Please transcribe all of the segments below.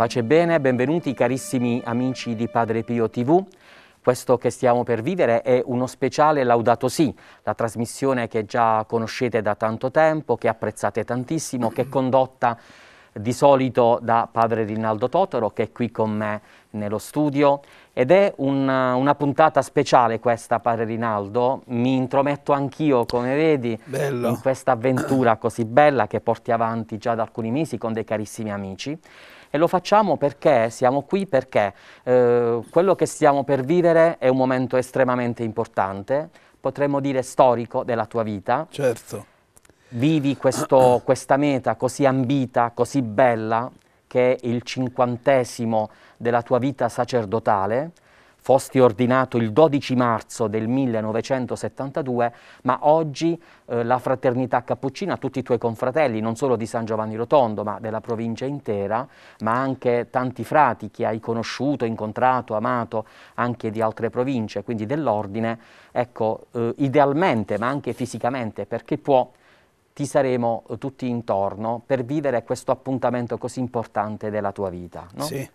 Pace e bene, benvenuti carissimi amici di Padre Pio TV. Questo che stiamo per vivere è uno speciale Laudato Si, la trasmissione che già conoscete da tanto tempo, che apprezzate tantissimo, che è condotta di solito da padre Rinaldo Totoro che è qui con me nello studio ed è un, una puntata speciale questa padre Rinaldo, mi intrometto anch'io come vedi Bello. in questa avventura così bella che porti avanti già da alcuni mesi con dei carissimi amici e lo facciamo perché siamo qui perché eh, quello che stiamo per vivere è un momento estremamente importante, potremmo dire storico della tua vita. Certo. Vivi questo, questa meta così ambita, così bella, che è il cinquantesimo della tua vita sacerdotale, Fosti ordinato il 12 marzo del 1972, ma oggi eh, la fraternità cappuccina, tutti i tuoi confratelli, non solo di San Giovanni Rotondo, ma della provincia intera, ma anche tanti frati che hai conosciuto, incontrato, amato, anche di altre province, quindi dell'ordine, ecco, eh, idealmente, ma anche fisicamente, perché può ti saremo eh, tutti intorno per vivere questo appuntamento così importante della tua vita. No? Sì.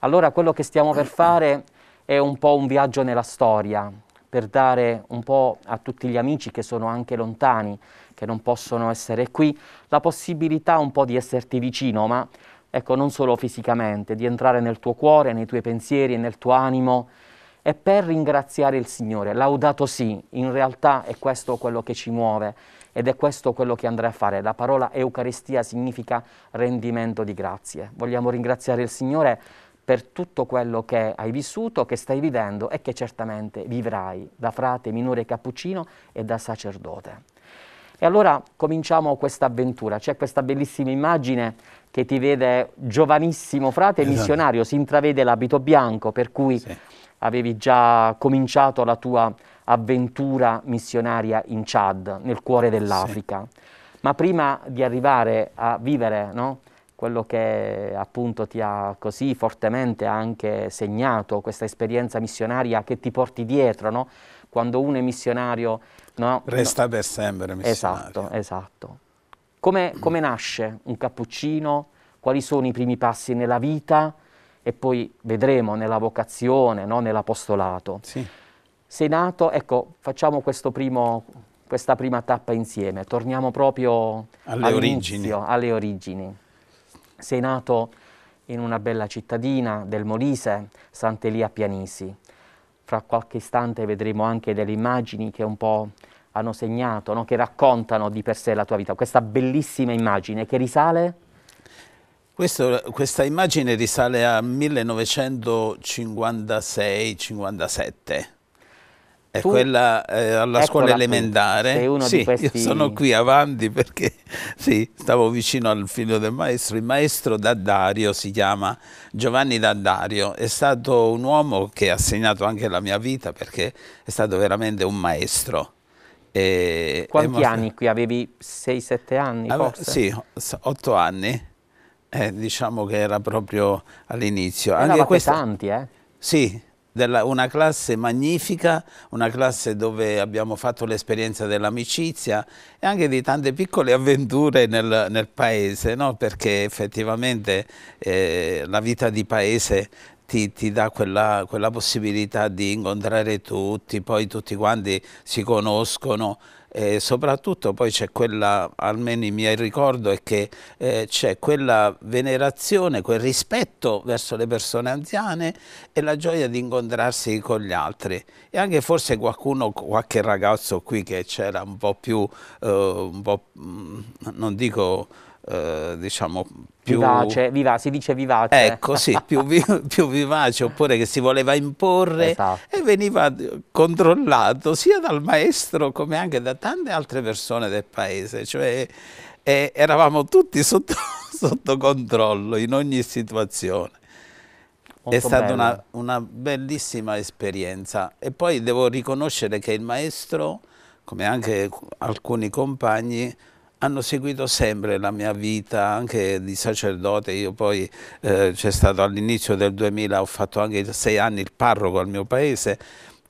Allora quello che stiamo per eh, fare è un po' un viaggio nella storia per dare un po' a tutti gli amici che sono anche lontani, che non possono essere qui, la possibilità un po' di esserti vicino, ma ecco, non solo fisicamente, di entrare nel tuo cuore, nei tuoi pensieri, e nel tuo animo, e per ringraziare il Signore. Laudato sì, in realtà è questo quello che ci muove ed è questo quello che andrei a fare. La parola Eucaristia significa rendimento di grazie. Vogliamo ringraziare il Signore per tutto quello che hai vissuto, che stai vivendo e che certamente vivrai da frate minore cappuccino e da sacerdote. E allora cominciamo questa avventura. C'è questa bellissima immagine che ti vede giovanissimo frate esatto. missionario, si intravede l'abito bianco, per cui sì. avevi già cominciato la tua avventura missionaria in Chad, nel cuore dell'Africa. Sì. Ma prima di arrivare a vivere no, quello che appunto ti ha così fortemente anche segnato, questa esperienza missionaria che ti porti dietro, no? quando uno è missionario... No? Resta per sempre missionario. Esatto, esatto. Come, come nasce un cappuccino? Quali sono i primi passi nella vita? E poi vedremo nella vocazione, no? nell'apostolato. Sì. Sei nato, ecco, facciamo questo primo, questa prima tappa insieme, torniamo proprio alle origini. Alle origini. Sei nato in una bella cittadina del Molise, Sant'Elia Pianisi. Fra qualche istante vedremo anche delle immagini che un po' hanno segnato, no? che raccontano di per sé la tua vita. Questa bellissima immagine che risale... Questo, questa immagine risale a 1956-57 è tu, quella eh, alla scuola elementare. Sei uno sì, di questi... sono qui avanti perché sì, stavo vicino al figlio del maestro. Il maestro Daddario si chiama Giovanni Daddario. È stato un uomo che ha segnato anche la mia vita perché è stato veramente un maestro. E, Quanti e anni qui? Avevi 6-7 anni? Ave... Sì, 8 anni. Eh, diciamo che era proprio all'inizio. Anche questo... tanti, eh? Sì, della, una classe magnifica, una classe dove abbiamo fatto l'esperienza dell'amicizia e anche di tante piccole avventure nel, nel paese, no? perché effettivamente eh, la vita di paese ti, ti, dà quella, quella possibilità di incontrare tutti, poi tutti quanti si conoscono e soprattutto poi c'è quella, almeno i miei ricordo, è che eh, c'è quella venerazione, quel rispetto verso le persone anziane e la gioia di incontrarsi con gli altri e anche forse qualcuno, qualche ragazzo qui che c'era un po' più, eh, un po', mm, non dico eh, diciamo più vivace, viva, si dice vivace. Ecco, sì, più, vi, più, vivace, oppure che si voleva imporre esatto. e veniva controllato sia dal maestro come anche da tante altre persone del paese, cioè eh, eravamo tutti sotto, sotto controllo in ogni situazione. Molto è stata una, una, bellissima esperienza e poi devo riconoscere che il maestro, come anche alcuni compagni, hanno seguito sempre la mia vita anche di sacerdote. Io poi eh, c'è stato all'inizio del 2000, ho fatto anche sei anni il parroco al mio paese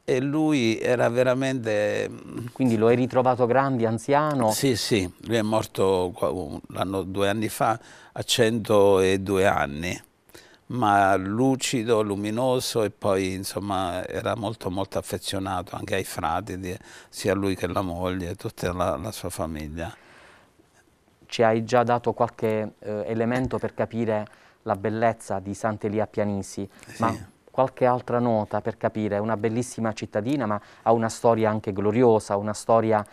e lui era veramente... Mm, Quindi lo hai ritrovato grande, anziano? Sì, sì, lui è morto due anni fa a 102 anni ma lucido, luminoso e poi insomma era molto molto affezionato anche ai frati, sia lui che la moglie e tutta la, la sua famiglia ci hai già dato qualche eh, elemento per capire la bellezza di Sant'Elia Pianisi, eh, sì. ma qualche altra nota per capire, è una bellissima cittadina ma ha una storia anche gloriosa, una storia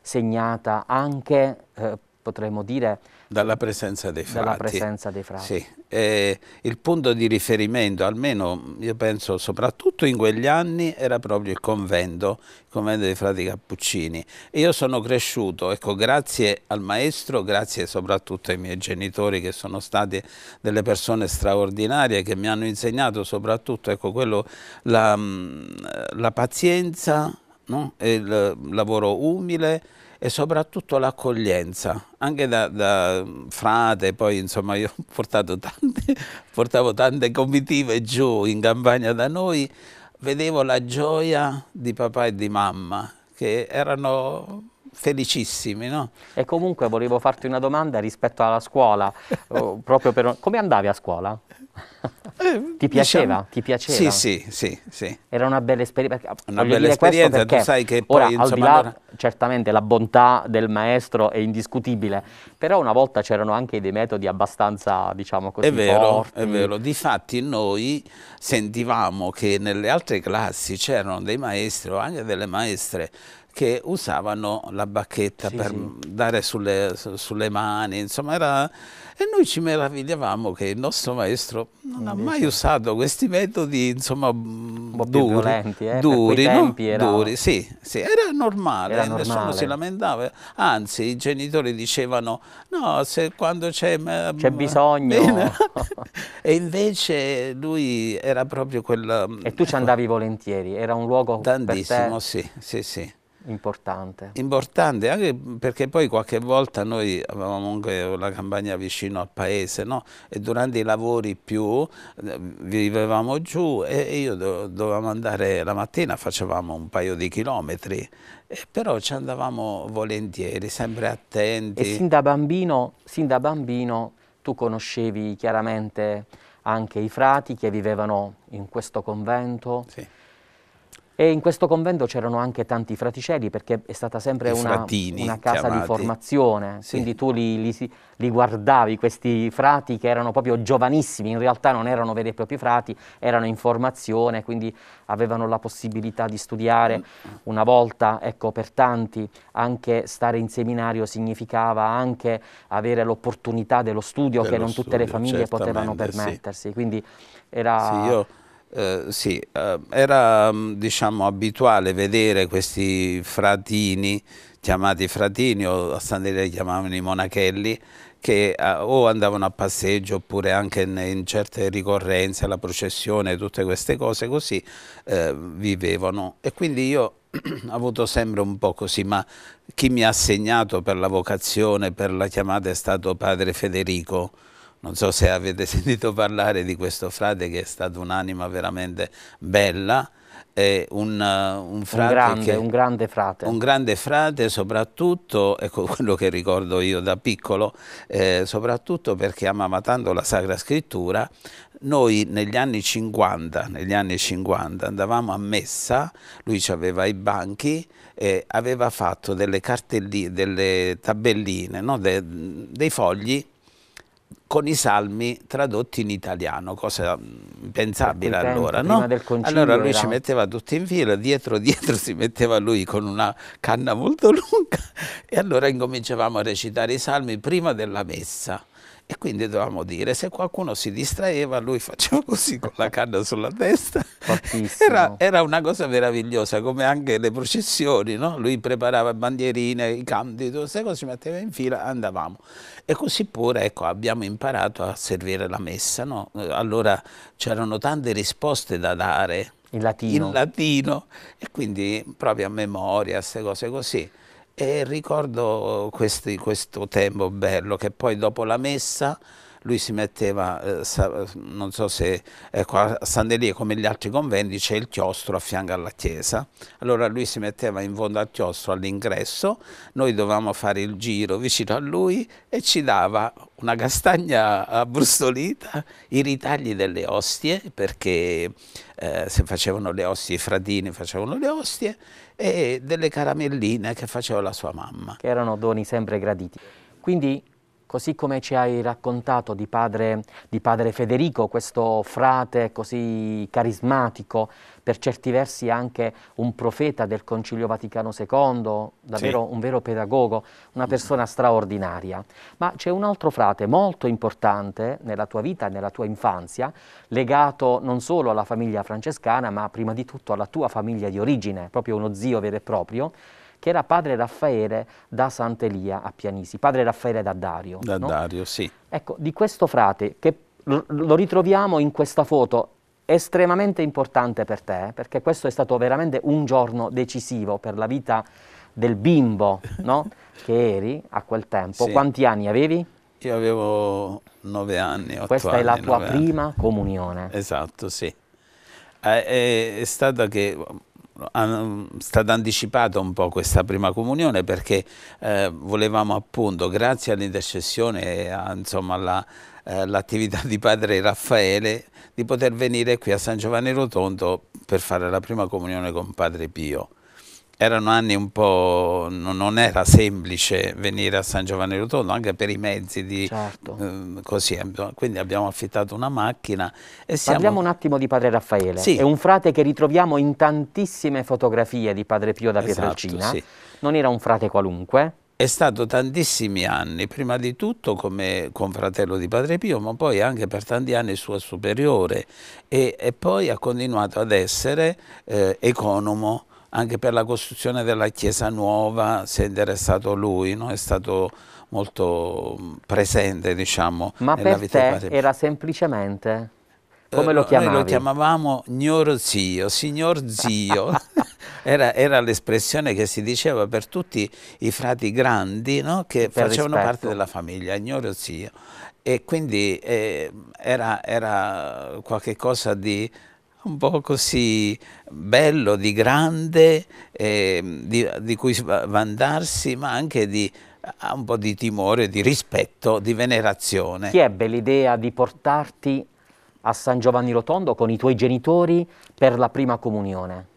segnata anche, eh, potremmo dire, dalla presenza dei frati. Dalla presenza dei frati. Sì. Eh, il punto di riferimento, almeno io penso soprattutto in quegli anni, era proprio il convento, il convento dei frati Cappuccini. E io sono cresciuto, ecco, grazie al maestro, grazie soprattutto ai miei genitori che sono stati delle persone straordinarie che mi hanno insegnato soprattutto ecco, quello, la, mm, la pazienza, no? il lavoro umile, e soprattutto l'accoglienza, anche da, da, frate, poi insomma io tante, portavo tante comitive giù in campagna da noi, vedevo la gioia di papà e di mamma, che erano felicissimi. No? E comunque volevo farti una domanda rispetto alla scuola, proprio per... come andavi a scuola? ti eh, piaceva? Diciamo, ti piaceva? Sì, sì, sì, sì, Era una bella esperienza. Una bella esperienza, tu sai che poi... Ora, insomma, là, allora... certamente la bontà del maestro è indiscutibile, però una volta c'erano anche dei metodi abbastanza, diciamo così, È vero, forti. è vero. Difatti noi sentivamo che nelle altre classi c'erano dei maestri o anche delle maestre che usavano la bacchetta sì, per sì. dare sulle, sulle, mani, insomma era... E noi ci meravigliavamo che il nostro maestro non Invece. ha mai usato questi metodi, insomma, mm, duri, violenti, eh? duri, no? era... duri sì, sì, era normale, era eh, normale, nessuno si lamentava, anzi i genitori dicevano no, se quando c'è... Mm, c'è bisogno. e invece lui era proprio quel... Mm, e tu ci ecco. andavi volentieri, era un luogo... Tantissimo, sì, sì, sì. Importante. Importante, anche perché poi qualche volta noi avevamo anche la campagna vicino al paese, no? E durante i lavori più eh, vivevamo giù e io dovevamo andare la mattina, facevamo un paio di chilometri, però ci andavamo volentieri, sempre attenti. E sin da bambino, sin da bambino tu conoscevi chiaramente anche i frati che vivevano in questo convento. Sì e in questo convento c'erano anche tanti fraticelli perché è stata sempre una, una, casa chiamati. di formazione, sì. quindi tu li, li, li, guardavi questi frati che erano proprio giovanissimi, in realtà non erano veri e propri frati, erano in formazione, quindi avevano la possibilità di studiare. Una volta, ecco, per tanti anche stare in seminario significava anche avere l'opportunità dello studio dello che non tutte studio, le famiglie potevano permettersi, sì. quindi era... Sì, eh, sì, eh, era mm, diciamo, abituale vedere questi fratini, chiamati fratini o a San Dire chiamavano i monachelli, che eh, o andavano a passeggio oppure anche in, in certe ricorrenze, alla processione, tutte queste cose così eh, vivevano. E quindi io ho avuto sempre un po' così, ma chi mi ha segnato per la vocazione, per la chiamata è stato padre Federico, non so se avete sentito parlare di questo frate che è stato un'anima veramente bella, eh, un, uh, un, frate un grande, che, un grande frate. Un grande frate soprattutto, ecco quello che ricordo io da piccolo, eh, soprattutto perché amava tanto la Sacra Scrittura, noi negli anni 50, negli anni 50 andavamo a messa, lui ci aveva i banchi, eh, aveva fatto delle, delle tabelline, no? De, dei fogli con i salmi tradotti in italiano, cosa impensabile allora, no? Allora lui era... ci metteva tutti in fila, dietro dietro si metteva lui con una canna molto lunga e allora incominciavamo a recitare i salmi prima della messa. E quindi dovevamo dire, se qualcuno si distraeva, lui faceva così con la canna sulla testa. Era, era, una cosa meravigliosa, come anche le processioni, no? lui preparava bandierine, i canti, tutte queste cose, si metteva in fila, andavamo. E così pure ecco, abbiamo imparato a servire la messa. No? Allora c'erano tante risposte da dare. In latino. In latino. E quindi proprio a memoria, queste cose così. E ricordo questi, questo tempo bello che poi dopo la messa lui si metteva, eh, sa, non so se ecco, a San come gli altri conventi c'è il chiostro a fianco alla chiesa, allora lui si metteva in fondo al chiostro all'ingresso, noi dovevamo fare il giro vicino a lui e ci dava una castagna abbrustolita, i ritagli delle ostie, perché eh, se facevano le ostie i fratini facevano le ostie, e delle caramelline che faceva la sua mamma. Che erano doni sempre graditi. Quindi così come ci hai raccontato di padre, di padre Federico, questo frate così carismatico, per certi versi anche un profeta del Concilio Vaticano II, davvero sì. un vero pedagogo, una persona straordinaria. Ma c'è un altro frate molto importante nella tua vita, nella tua infanzia, legato non solo alla famiglia francescana, ma prima di tutto alla tua famiglia di origine, proprio uno zio vero e proprio, che era padre Raffaele da Sant'Elia a Pianisi, padre Raffaele da Dario. Da no? Dario, sì. Ecco, di questo frate che lo ritroviamo in questa foto estremamente importante per te, perché questo è stato veramente un giorno decisivo per la vita del bimbo no? che eri a quel tempo. Sì. Quanti anni avevi? Io avevo nove anni. Questa anni, è la tua prima anni. comunione. Esatto, sì. È, eh, è, è, stata che è stata anticipata un po' questa prima comunione perché eh, volevamo appunto, grazie all'intercessione e eh, all'attività eh, di padre Raffaele, di poter venire qui a San Giovanni Rotondo per fare la prima comunione con padre Pio erano anni un po', non era semplice venire a San Giovanni Rotondo anche per i mezzi di, certo. eh, così, quindi abbiamo affittato una macchina e siamo... Parliamo un attimo di Padre Raffaele, sì. è un frate che ritroviamo in tantissime fotografie di Padre Pio da Pietralcina, esatto, sì. non era un frate qualunque? È stato tantissimi anni, prima di tutto come confratello di Padre Pio, ma poi anche per tanti anni suo superiore e, e poi ha continuato ad essere eh, economo anche per la costruzione della chiesa nuova Sender è stato lui, no? è stato molto mm, presente diciamo, Ma nella vita te era semplicemente come eh, lo chiamavi? Noi lo chiamavamo gnor zio, signor zio. era, era l'espressione che si diceva per tutti i frati grandi no? che per facevano rispetto. parte della famiglia, gnor zio. E quindi eh, era, era qualcosa di un po' così bello, di grande, eh, di, di, cui vandarsi, ma anche di un po' di timore, di rispetto, di venerazione. Chi ebbe l'idea di portarti a San Giovanni Rotondo con i tuoi genitori per la prima comunione?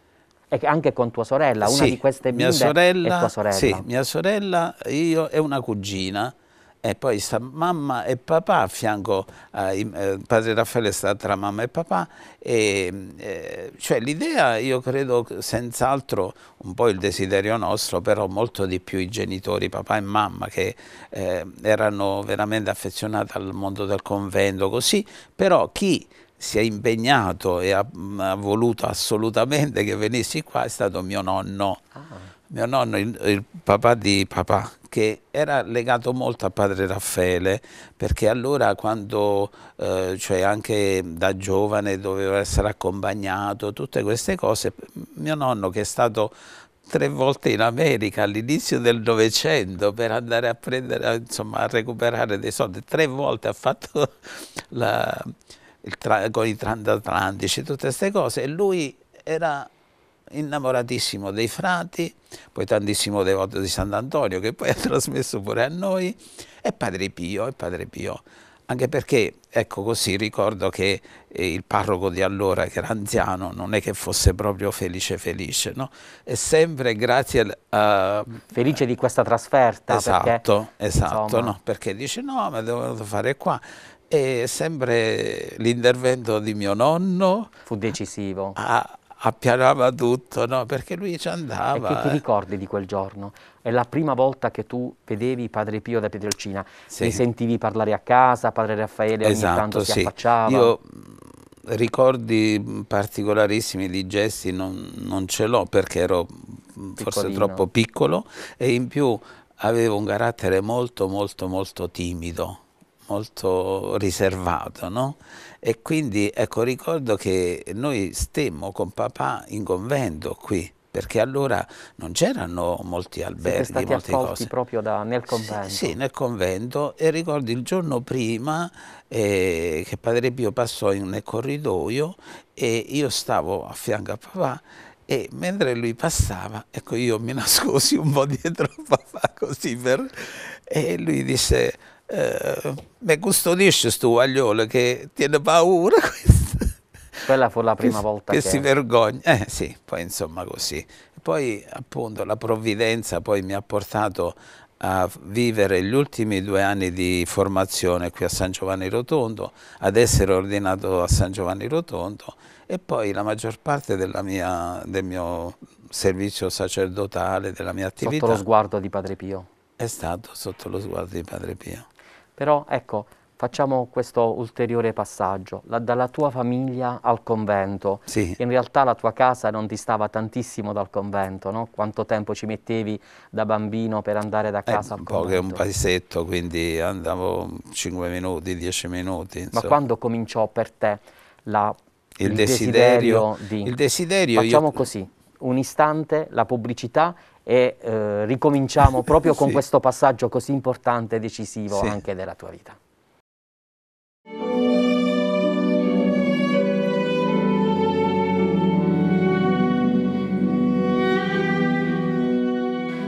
E anche con tua sorella, una sì, di queste bimbe mia sorella, è tua sorella. Sì, mia sorella io, e una cugina, e poi sta mamma e papà a fianco, eh, padre Raffaele sta tra mamma e papà, e, eh, cioè l'idea io credo senz'altro un po' il desiderio nostro, però molto di più i genitori, papà e mamma che eh, erano veramente affezionati al mondo del convento, così, però chi si è impegnato e ha, mm, ha voluto assolutamente che venissi qua è stato mio nonno. Ah mio nonno, il, il, papà di papà, che era legato molto a padre Raffaele, perché allora quando, eh, cioè anche da giovane doveva essere accompagnato, tutte queste cose, mio nonno che è stato tre volte in America all'inizio del Novecento per andare a prendere, insomma, a recuperare dei soldi, tre volte ha fatto la, tra, con i transatlantici, tutte queste cose, e lui era innamoratissimo dei frati, poi tantissimo devoto di Sant'Antonio che poi ha trasmesso pure a noi, e Padre Pio, e Padre Pio. Anche perché, ecco così, ricordo che eh, il parroco di allora, che era anziano, non è che fosse proprio felice felice, no? E sempre grazie a... Felice di questa trasferta. Esatto, perché, esatto, insomma... Esatto, no? Perché dice no, ma devo fare qua e sempre l'intervento di mio nonno fu decisivo a, appianava tutto, no? perché lui ci andava. E che ti eh. ricordi di quel giorno? È la prima volta che tu vedevi Padre Pio da Pietrelcina, sì. mi sentivi parlare a casa, Padre Raffaele esatto, tanto si sì. affacciava. Io mm, ricordi particolarissimi di gesti non, non ce l'ho perché ero mm, Piccolino. forse troppo piccolo e in più avevo un carattere molto molto molto timido, molto riservato, no? E quindi ecco, ricordo che noi stemmo con papà in convento qui perché allora non c'erano molti alberghi, Siete stati molte cose. proprio da, nel convento. Sì, sì, nel convento e ricordo il giorno prima eh, che Padre Pio passò in, nel corridoio e io stavo a fianco a papà e mentre lui passava, ecco io mi nascosi un po' dietro a papà così per, e lui disse mi custodisce questo guagliolo che tiene paura questo. Quella fu la prima che, volta che, che... si vergogna. Eh sì, poi insomma così. Poi appunto la provvidenza poi mi ha portato a vivere gli ultimi due anni di formazione qui a San Giovanni Rotondo, ad essere ordinato a San Giovanni Rotondo e poi la maggior parte mia, del mio servizio sacerdotale, della mia attività. Sotto lo sguardo di Padre Pio. È stato sotto lo sguardo di Padre Pio. Però ecco, facciamo questo ulteriore passaggio, la, dalla tua famiglia al convento. Sì. In realtà la tua casa non ti stava tantissimo dal convento, no? Quanto tempo ci mettevi da bambino per andare da eh, casa eh, al convento? Poco, è un paesetto, quindi andavo 5 minuti, 10 minuti. Insomma. Ma quando cominciò per te la, il, il, desiderio, desiderio di... Il desiderio... Facciamo io... così, un istante la pubblicità e eh, ricominciamo proprio sì. con questo passaggio così importante e decisivo sì. anche della tua vita.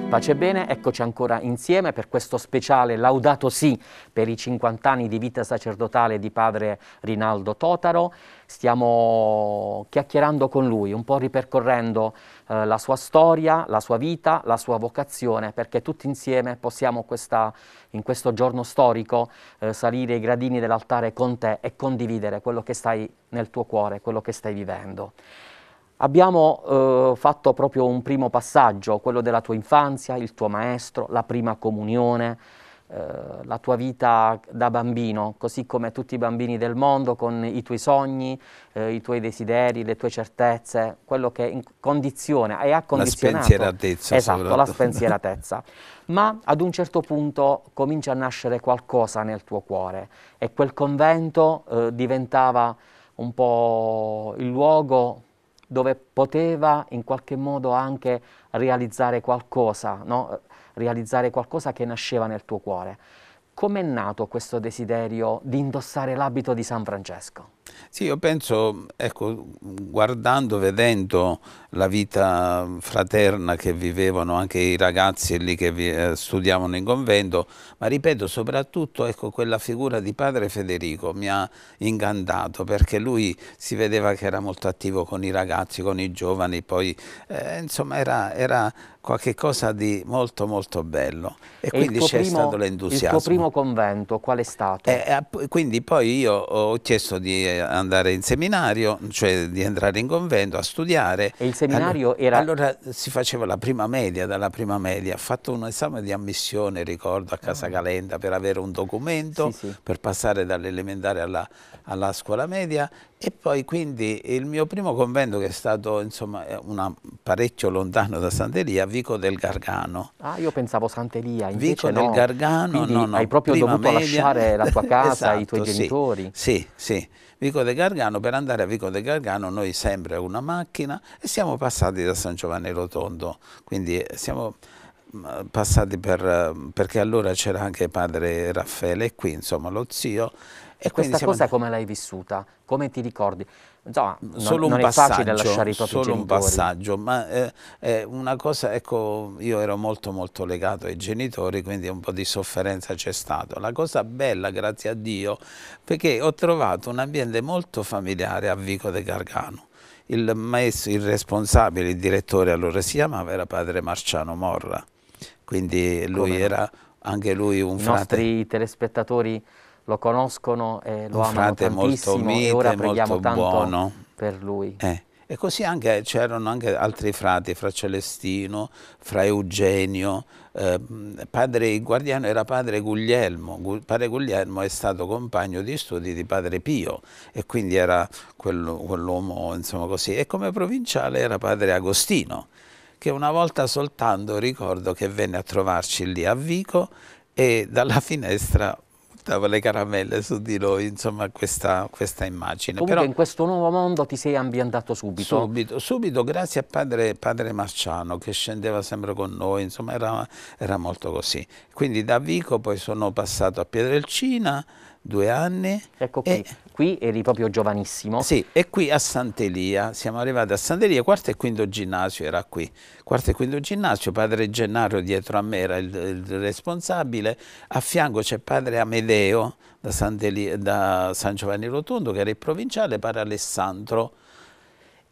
Pace e bene, eccoci ancora insieme per questo speciale Laudato Sì per i 50 anni di vita sacerdotale di padre Rinaldo Totaro stiamo chiacchierando con lui, un po' ripercorrendo eh, la sua storia, la sua vita, la sua vocazione, perché tutti insieme possiamo questa, in questo giorno storico eh, salire i gradini dell'altare con te e condividere quello che stai nel tuo cuore, quello che stai vivendo. Abbiamo eh, fatto proprio un primo passaggio, quello della tua infanzia, il tuo maestro, la prima comunione, eh, la tua vita da bambino, così come tutti i bambini del mondo, con i tuoi sogni, eh, i tuoi desideri, le tue certezze, quello che condiziona e ha condizionato. La spensieratezza. Esatto, la spensieratezza. Ma ad un certo punto comincia a nascere qualcosa nel tuo cuore e quel convento eh, diventava un po' il luogo dove poteva in qualche modo anche realizzare qualcosa, no? realizzare qualcosa che nasceva nel tuo cuore. Com'è nato questo desiderio di indossare l'abito di San Francesco? Sì, io penso, ecco, guardando, vedendo la vita fraterna che vivevano anche i ragazzi lì che vi, eh, studiavano in convento, ma ripeto, soprattutto ecco, quella figura di padre Federico mi ha ingannato perché lui si vedeva che era molto attivo con i ragazzi, con i giovani, poi eh, insomma era, era qualcosa di molto molto bello e, e quindi c'è stato l'entusiasmo. Il tuo primo convento qual è stato? Eh, eh, quindi poi io ho chiesto di eh, andare in seminario, cioè di entrare in convento a studiare. E il seminario allora, era... Allora si faceva la prima media, dalla prima media, ha fatto un esame di ammissione, ricordo, a ah. Casa Calenda per avere un documento, sì, sì. per passare dall'elementare alla, alla scuola media e poi quindi il mio primo convento che è stato insomma una, parecchio lontano da Sant'Elia, Vico del Gargano. Ah, io pensavo Sant'Elia, invece Vico no. del Gargano, quindi no, no, hai proprio dovuto media. lasciare la tua casa, esatto, i tuoi esatto, genitori. Sì, sì. Vico del Gargano, per andare a Vico del Gargano noi sempre una macchina e siamo passati da San Giovanni Rotondo, quindi eh, siamo mm, passati per, eh, perché allora c'era anche padre Raffaele qui, insomma lo zio, e questa cosa come l'hai vissuta? Come ti ricordi? Insomma, solo non, un è facile lasciare i propri Solo genitori. un passaggio, ma eh, eh, una cosa, ecco, io ero molto molto legato ai genitori, quindi un po' di sofferenza c'è stato. La cosa bella, grazie a Dio, perché ho trovato un ambiente molto familiare a Vico de Gargano il maestro, il responsabile, il direttore allora si chiamava, era padre Marciano Morra, quindi lui no? era anche lui un fratello. I nostri telespettatori lo conoscono e lo un amano tantissimo mite, e ora preghiamo tanto buono. per lui. Eh. E così c'erano anche altri frati, fra Celestino, fra Eugenio, eh, padre Guardiano era padre Guglielmo, Gu, padre Guglielmo è stato compagno di studi di padre Pio e quindi era quell'uomo, insomma così, e come provinciale era padre Agostino, che una volta soltanto ricordo che venne a trovarci lì a Vico e dalla finestra buttava le caramelle su di noi, insomma questa, questa immagine. Comunque Però, in questo nuovo mondo ti sei ambientato subito? Subito, subito grazie a padre, padre Marciano che scendeva sempre con noi, insomma era, era molto così. Quindi da Vico poi sono passato a Pietrelcina, due anni. Ecco qui qui eri proprio giovanissimo. Sì, e qui a Sant'Elia, siamo arrivati a Sant'Elia, quarto e quinto ginnasio era qui, quarto e quinto ginnasio, padre Gennaro dietro a me era il, il responsabile, a fianco c'è padre Amedeo da, da, San Giovanni Rotondo che era il provinciale, padre Alessandro.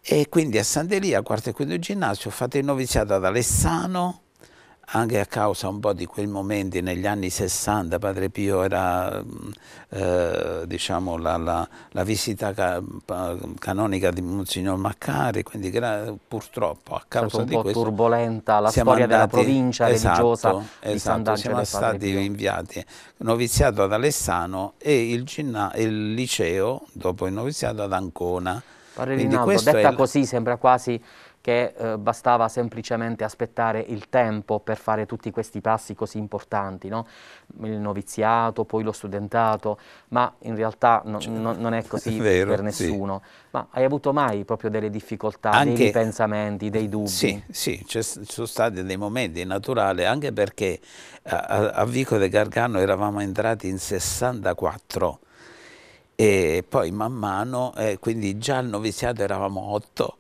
E quindi a Sant'Elia, quarto e quinto ginnasio, ho fatto il noviziato ad Alessano, anche a causa un po' di quei momenti negli anni 60, Padre Pio era mm, eh, diciamo, la, la, la, visita ca canonica di Monsignor Maccari, quindi purtroppo a causa di questo... turbolenta la storia andati, della provincia esatto, religiosa esatto, di Sant'Angelo esatto, siamo stati Pio. inviati noviziato ad Alessano e il, il, liceo, dopo il noviziato, ad Ancona. Padre Rinaldo, detta il... così sembra quasi che eh, bastava semplicemente aspettare il tempo per fare tutti questi passi così importanti, no? il noviziato, poi lo studentato, ma in realtà no, cioè, no, non è così è vero, per nessuno. Sì. Ma hai avuto mai proprio delle difficoltà, anche, dei pensamenti, dei dubbi? Sì, sì, ci sono stati dei momenti naturali, anche perché a, a Vico de Gargano eravamo entrati in 64 e poi man mano, eh, quindi già al noviziato eravamo 8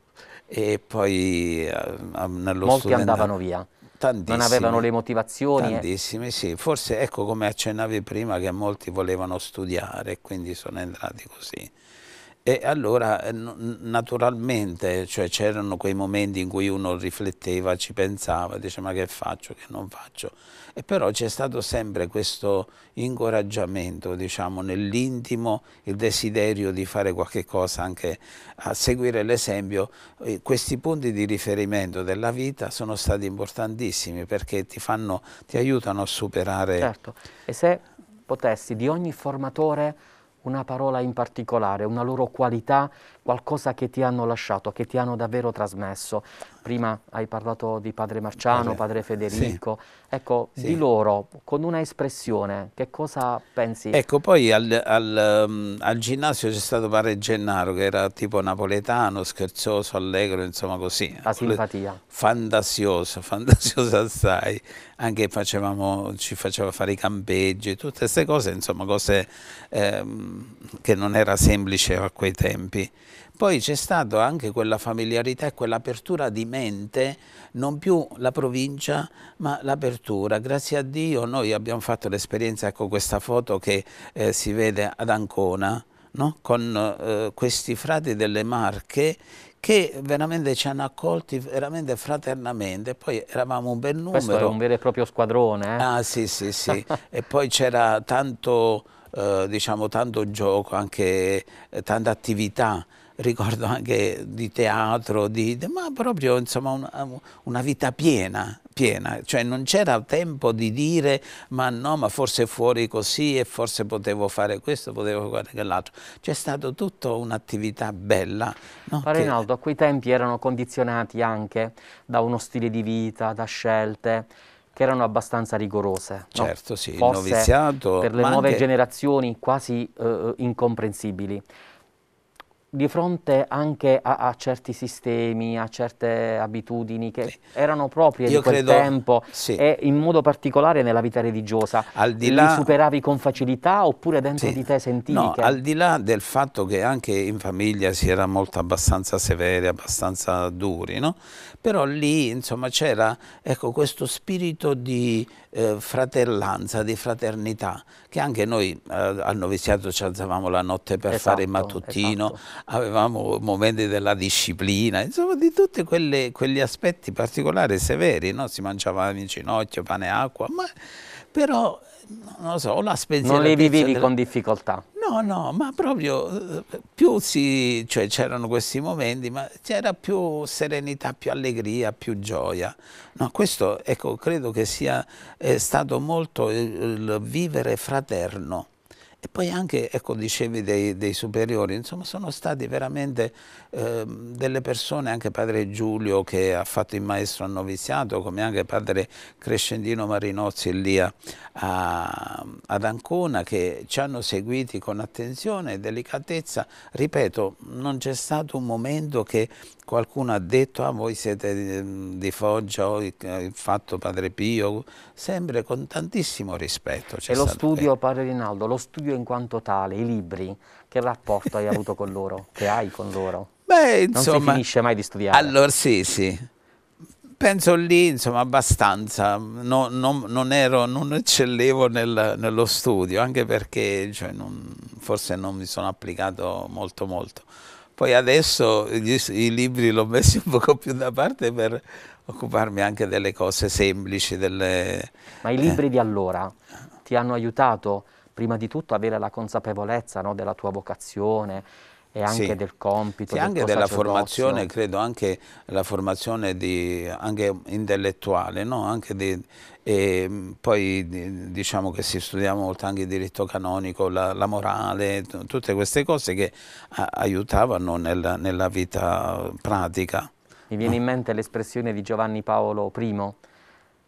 e poi eh, nello Molti studente... andavano via. Tantissime, non avevano le motivazioni. Tantissime, eh. sì. Forse ecco come accennavi prima che molti volevano studiare, quindi sono entrati così. E allora eh, naturalmente cioè, c'erano cioè, quei momenti in cui uno rifletteva, ci pensava, diceva ma che faccio, che non faccio. E però c'è stato sempre questo incoraggiamento, diciamo, nell'intimo, il desiderio di fare qualche cosa, anche a seguire l'esempio. Questi punti di riferimento della vita sono stati importantissimi perché ti, fanno, ti aiutano a superare... Certo, e se potessi di ogni formatore una parola in particolare, una loro qualità qualcosa che ti hanno lasciato, che ti hanno davvero trasmesso. Prima hai parlato di padre Marciano, padre Federico. Sì. Ecco, sì. di loro, con una espressione, che cosa pensi? Ecco, poi al, al, um, al ginnasio c'è stato padre Gennaro, che era tipo napoletano, scherzoso, allegro, insomma così. La simpatia. Fantasioso, fantasioso assai. Anche facevamo, ci faceva fare i campeggi, tutte queste cose, insomma, cose ehm, che non era semplice a quei tempi. Poi c'è stata anche quella familiarità e quell'apertura di mente, non più la provincia ma l'apertura. Grazie a Dio noi abbiamo fatto l'esperienza con ecco, questa foto che eh, si vede ad Ancona, no? con eh, questi frati delle Marche che veramente ci hanno accolti veramente fraternamente, poi eravamo un bel numero. Questo era un vero e proprio squadrone. Eh? Ah sì sì sì, e poi c'era tanto, eh, diciamo, tanto gioco, anche eh, tanta attività, ricordo anche di teatro, di, ma proprio insomma una, una vita piena, piena, cioè non c'era tempo di dire ma no, ma forse fuori così e forse potevo fare questo, potevo fare quell'altro. C'è stata tutta un'attività bella. No? Ma Rinaldo, che... a quei tempi erano condizionati anche da uno stile di vita, da scelte che erano abbastanza rigorose. Certo, no? sì, Forse noviziato. Per le nuove anche... generazioni quasi eh, eh incomprensibili di fronte anche a, a, certi sistemi, a certe abitudini che sì. erano proprie Io di quel credo, tempo sì. e in modo particolare nella vita religiosa. Al di là, li superavi con facilità oppure dentro sì. di te sentivi no, che... al di là del fatto che anche in famiglia si era molto abbastanza severi, abbastanza duri, no? però lì insomma c'era ecco, questo spirito di eh, fratellanza, di fraternità, che anche noi eh, al noviziato ci alzavamo la notte per esatto, fare il mattutino, esatto. avevamo momenti della disciplina, insomma di tutti quegli aspetti particolari, severi, no? si mangiava in ginocchio, pane e acqua, ma però non lo so, la spensieratezza... Non le vivevi con difficoltà? No, no, ma proprio eh, più si... cioè c'erano questi momenti, ma c'era più serenità, più allegria, più gioia. No, questo, ecco, credo che sia stato molto il, il vivere fraterno. E poi anche, ecco, dicevi dei, dei superiori, insomma sono stati veramente eh, delle persone, anche padre Giulio che ha fatto il maestro a noviziato, come anche padre Crescendino Marinozzi lì a, a, ad Ancona, che ci hanno seguiti con attenzione e delicatezza. Ripeto, non c'è stato un momento che qualcuno ha detto ah, voi siete ehm, di Foggia, eh, il fatto Padre Pio, sempre con tantissimo rispetto. E lo studio, eh. Padre Rinaldo, lo studio in quanto tale, i libri, che rapporto hai avuto con loro, che hai con loro? Beh, insomma... Non si finisce mai di studiare. Allora sì, sì penso lì, insomma, abbastanza. No, no, non, ero, non, eccellevo nel, nello studio, anche perché cioè, non, forse non mi sono applicato molto molto. Poi adesso gli, i libri li ho messi un poco più da parte per occuparmi anche delle cose semplici. Delle, Ma i libri eh. di allora ti hanno aiutato prima di tutto a avere la consapevolezza no, della tua vocazione, e anche sì. del compito. Sì, anche della formazione, credo anche la formazione di, anche intellettuale, no? anche di, e mm, poi diciamo che si studia molto anche il diritto canonico, la, la morale, tutte queste cose che aiutavano nella, nella vita pratica. Mi viene mm. in mente l'espressione di Giovanni Paolo I,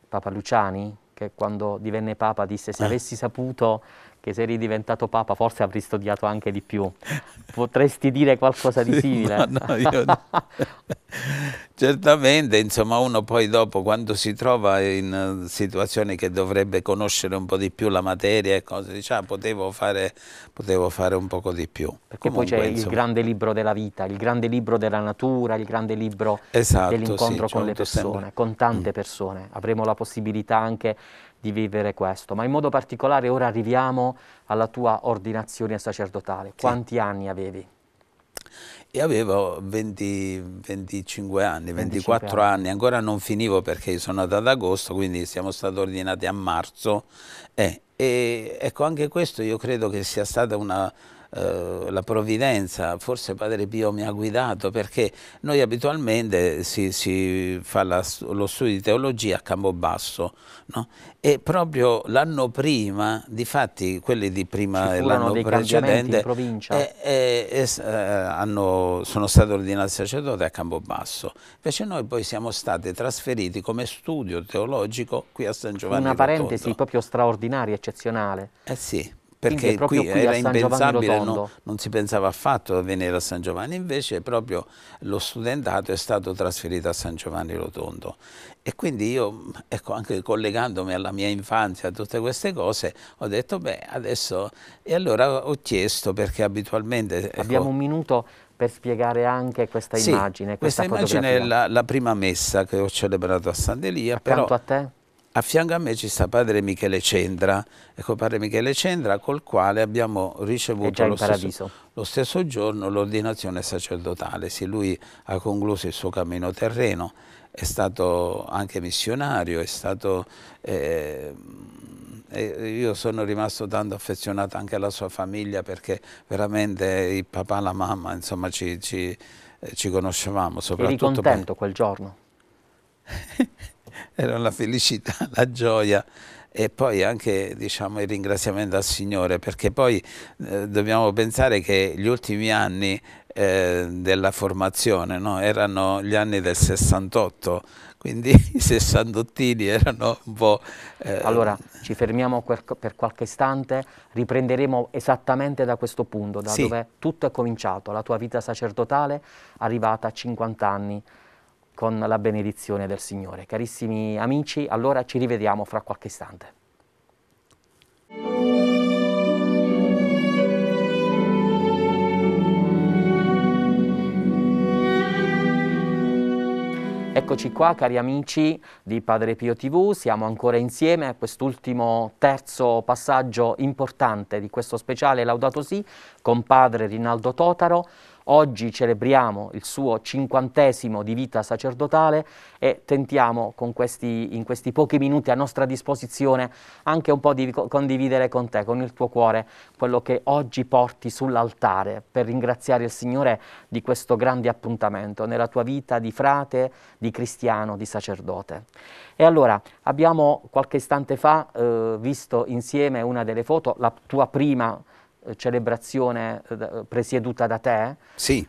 Papa Luciani, che quando divenne Papa disse se eh. avessi saputo che se eri diventato papa forse avresti studiato anche di più. Potresti dire qualcosa di simile? No, no, io no. Certamente, insomma, uno poi dopo quando si trova in eh, situazioni che dovrebbe conoscere un po' di più la materia e cose, dice ah, potevo fare, potevo fare un poco di più. Perché Comunque, poi c'è il grande libro della vita, il grande libro della natura, il grande libro esatto, dell'incontro sì, con le persone, sempre. con tante mm. persone. Avremo la possibilità anche di vivere questo, ma in modo particolare ora arriviamo alla tua ordinazione sacerdotale. Sì. Quanti anni avevi? E avevo 20, 25 anni, 24 25 anni. anni. ancora non finivo perché sono andato ad agosto, quindi siamo stati ordinati a marzo. Eh, e ecco, anche questo io credo che sia stata una, eh, la provvidenza, forse Padre Pio mi ha guidato perché noi abitualmente si, si fa la, lo studio di teologia a Campobasso no? e proprio l'anno prima, di fatti quelli di prima e l'anno precedente eh, eh, eh, hanno, sono stati ordinati sacerdote a Campobasso, invece noi poi siamo stati trasferiti come studio teologico qui a San Giovanni. Una parentesi proprio straordinaria, eccezionale. Eh sì perché qui, era impensabile, non, non, si pensava affatto a venire a San Giovanni, invece proprio lo studentato è stato trasferito a San Giovanni Rotondo. E quindi io, ecco, anche collegandomi alla mia infanzia, a tutte queste cose, ho detto, beh, adesso... E allora ho chiesto, perché abitualmente... Ecco Abbiamo un minuto per spiegare anche questa sì, immagine, questa, questa immagine è la, la, prima messa che ho celebrato a Sant'Elia. Accanto però, a te? a fianco a me ci sta padre Michele Cendra, ecco padre Michele Cendra col quale abbiamo ricevuto lo stesso, lo stesso, giorno l'ordinazione sacerdotale, sì, lui ha concluso il suo cammino terreno, è stato anche missionario, è stato... Eh, eh io sono rimasto tanto affezionato anche alla sua famiglia perché veramente il papà e la mamma insomma ci, ci, eh, ci conoscevamo soprattutto. Eri contento quel giorno? era la felicità, la gioia e poi anche diciamo, il ringraziamento al Signore perché poi eh, dobbiamo pensare che gli ultimi anni eh, della formazione no? erano gli anni del 68 quindi i sessantottini erano un po'... Eh... Allora, ci fermiamo per qualche istante, riprenderemo esattamente da questo punto, da sì. dove tutto è cominciato, la tua vita sacerdotale arrivata a 50 anni con la benedizione del Signore. Carissimi amici, allora ci rivediamo fra qualche istante. Eccoci qua cari amici di Padre Pio TV, siamo ancora insieme a quest'ultimo terzo passaggio importante di questo speciale Laudato Si con Padre Rinaldo Totaro. Oggi celebriamo il suo cinquantesimo di vita sacerdotale e tentiamo questi, in questi pochi minuti a nostra disposizione anche un po' di condividere con te, con il tuo cuore, quello che oggi porti sull'altare per ringraziare il Signore di questo grande appuntamento nella tua vita di frate, di cristiano, di sacerdote. E allora abbiamo qualche istante fa eh, visto insieme una delle foto, la tua prima eh, celebrazione eh, eh, presieduta da te. Sì.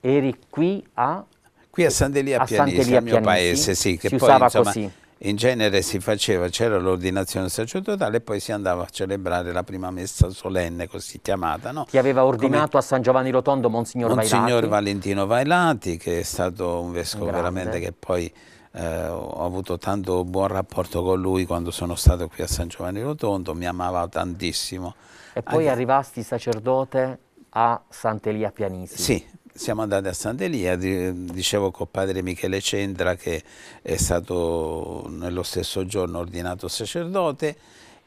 Eri qui a... Qui a San a Pianisi, San al mio Pianisi, paese, sì. Che si poi, usava insomma, così. In genere si faceva, c'era l'ordinazione sacerdotale e poi si andava a celebrare la prima messa solenne, così chiamata. No? Ti aveva ordinato Come... a San Giovanni Rotondo Monsignor, Monsignor Vailati. Valentino Vailati, che è stato un vescovo Grande. veramente che poi... Eh, ho avuto tanto buon rapporto con lui quando sono stato qui a San Giovanni Rotondo, mi amava tantissimo e poi Ad... arrivasti sacerdote a Sant'Elia Pianisi. Sì, siamo andati a Sant'Elia, dicevo con padre Michele Centra che è stato nello stesso giorno ordinato sacerdote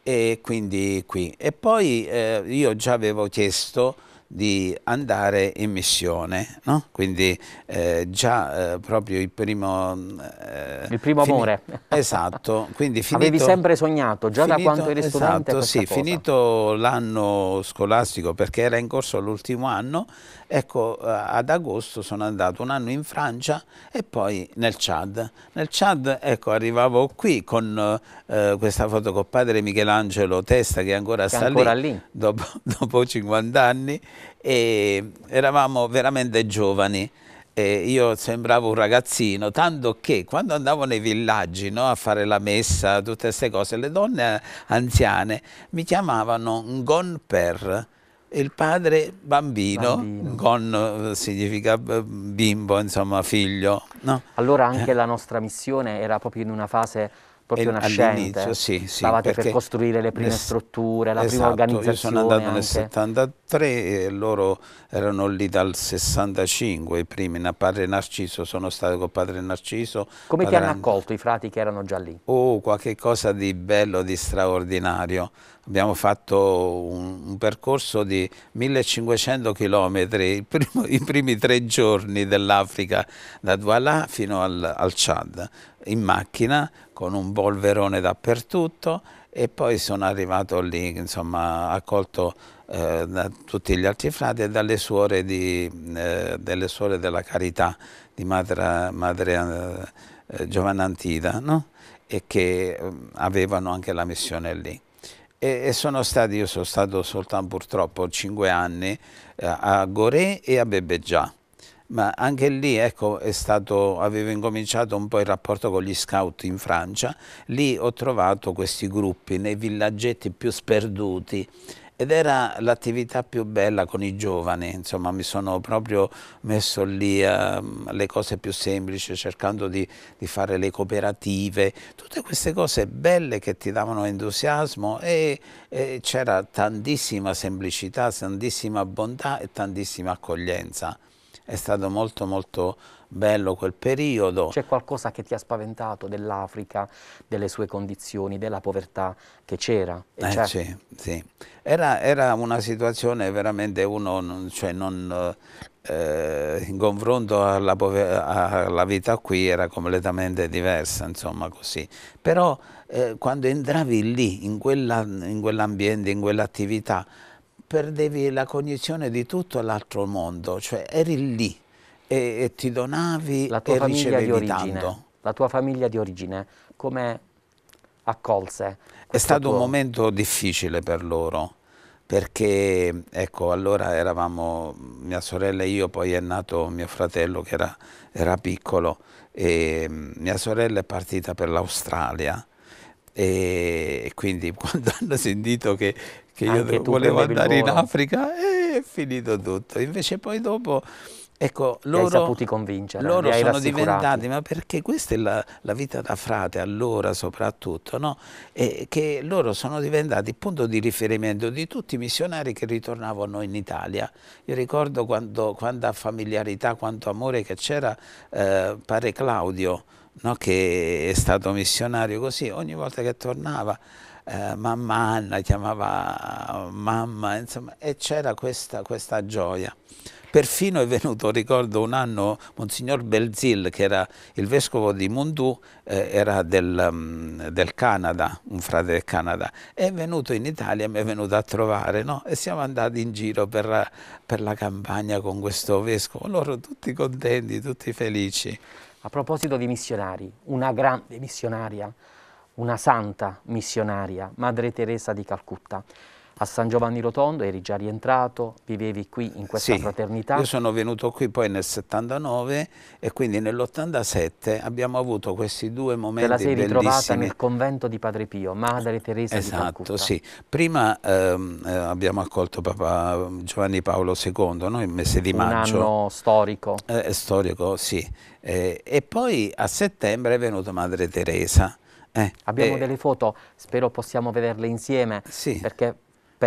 e quindi qui. E poi eh, io già avevo chiesto di andare in missione, no? quindi eh, già eh, proprio il primo... Eh, il primo amore. Esatto, quindi finito... Avevi sempre sognato, già finito, da quando eri studente Esatto, sì, cosa. finito l'anno scolastico perché era in corso l'ultimo anno, ecco eh, ad agosto sono andato un anno in Francia e poi nel Chad. Nel Chad ecco arrivavo qui con eh, questa foto con padre Michelangelo Testa che ancora che sta ancora lì, lì. Dopo, dopo 50 anni e eravamo veramente giovani. E io sembravo un ragazzino, tanto che quando andavo nei villaggi no, a fare la messa, tutte queste cose, le donne anziane mi chiamavano Ngon Per, il padre bambino, bambino. Gon eh, significa eh, bimbo, insomma figlio. No? Allora anche eh. la nostra missione era proprio in una fase proprio nascente. Sì, sì, Stavate per costruire le prime strutture, la esatto, prima organizzazione. Io sono andato anche. nel 73 e loro erano lì dal 65, i primi, a padre Narciso, sono stato con padre Narciso. Come padre ti hanno accolto i frati che erano già lì? Oh, qualche cosa di bello, di straordinario abbiamo fatto un, un percorso di 1500 km i, primo, i primi tre giorni dell'Africa da Douala fino al, al Chad in macchina con un polverone dappertutto e poi sono arrivato lì, insomma, accolto eh, da tutti gli altri frati e dalle suore, di, eh, delle suore della carità di madre, madre eh, Giovanna Antida, no? e che mm, avevano anche la missione lì e, e sono stati, io sono stato soltanto purtroppo cinque anni eh, a Goré e a Bebeggià ma anche lì ecco, è stato, avevo incominciato un po' il rapporto con gli scout in Francia, lì ho trovato questi gruppi nei villaggetti più sperduti ed era l'attività più bella con i giovani, insomma mi sono proprio messo lì eh, le cose più semplici, cercando di, di, fare le cooperative, tutte queste cose belle che ti davano entusiasmo e, e c'era tantissima semplicità, tantissima bontà e tantissima accoglienza. È stato molto molto bello quel periodo. C'è qualcosa che ti ha spaventato dell'Africa, delle sue condizioni, della povertà che c'era? Eh, sì, sì. Era, era, una situazione veramente uno, cioè non, eh, in confronto alla, alla, vita qui era completamente diversa, insomma così. Però eh, quando entravi lì, in quell'ambiente, in quell'attività, perdevi la cognizione di tutto l'altro mondo, cioè eri lì e, e ti donavi la tua e ricevevi di origine, tanto. La tua famiglia di origine, come accolse? È stato tuo... un momento difficile per loro perché ecco allora eravamo mia sorella e io poi è nato mio fratello che era, era piccolo e mm, mia sorella è partita per l'Australia e quindi quando hanno sentito che, che io volevo andare in Africa eh, è finito tutto invece poi dopo Ecco, loro, li saputi convincere, loro sono diventati, ma perché questa è la, la, vita da frate allora soprattutto, no? e, che loro sono diventati il punto di riferimento di tutti i missionari che ritornavano in Italia. Io ricordo quando, quanta familiarità, quanto amore che c'era, eh, pare Claudio, no? che è stato missionario così, ogni volta che tornava eh, mamma Anna chiamava mamma, insomma, e c'era questa, questa gioia. Perfino è venuto, ricordo un anno, Monsignor Belzil, che era il vescovo di Mundu, eh, era del, um, del, Canada, un frate del Canada, è venuto in Italia, mi è venuto a trovare, no? E siamo andati in giro per, per la campagna con questo vescovo, loro tutti contenti, tutti felici. A proposito di missionari, una grande missionaria, una santa missionaria, Madre Teresa di Calcutta, a San Giovanni Rotondo, eri già rientrato, vivevi qui in questa sì, fraternità? io sono venuto qui poi nel 79 e quindi nell'87 abbiamo avuto questi due momenti bellissimi. Te la sei ritrovata nel convento di Padre Pio, Madre Teresa esatto, di Calcutta. Esatto, sì. Prima ehm, eh, abbiamo accolto Papa Giovanni Paolo II, no? il mese di Un maggio. Un anno storico. Eh, storico, sì. Eh, e poi a settembre è venuta Madre Teresa. Eh, Abbiamo eh, delle foto, spero possiamo vederle insieme, sì. perché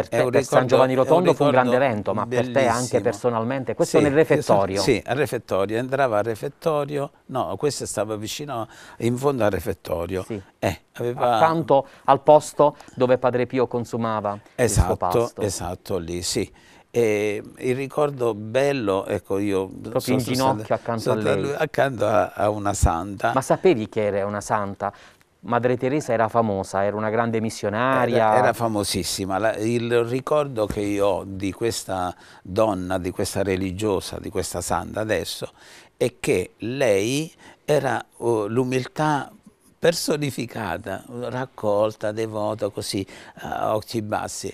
per, te, eh, ricordo, per San Giovanni Rotondo fu un grande evento, ma bellissimo. per te anche personalmente. Questo sì, nel refettorio. sì, al refettorio, entrava al refettorio, no, questo stava vicino, in fondo al refettorio. Sì. Eh, aveva... Accanto al posto dove Padre Pio consumava esatto, Esatto, lì, sì. E il ricordo bello, ecco io... Proprio in ginocchio stata, accanto a lei. Accanto a, a una santa. Ma sapevi che era una santa? Madre Teresa era famosa, era una grande missionaria. Era, era famosissima. La, il ricordo che io ho di questa donna, di questa religiosa, di questa santa adesso, è che lei era uh, l'umiltà personificata, raccolta, devota, così, a occhi bassi.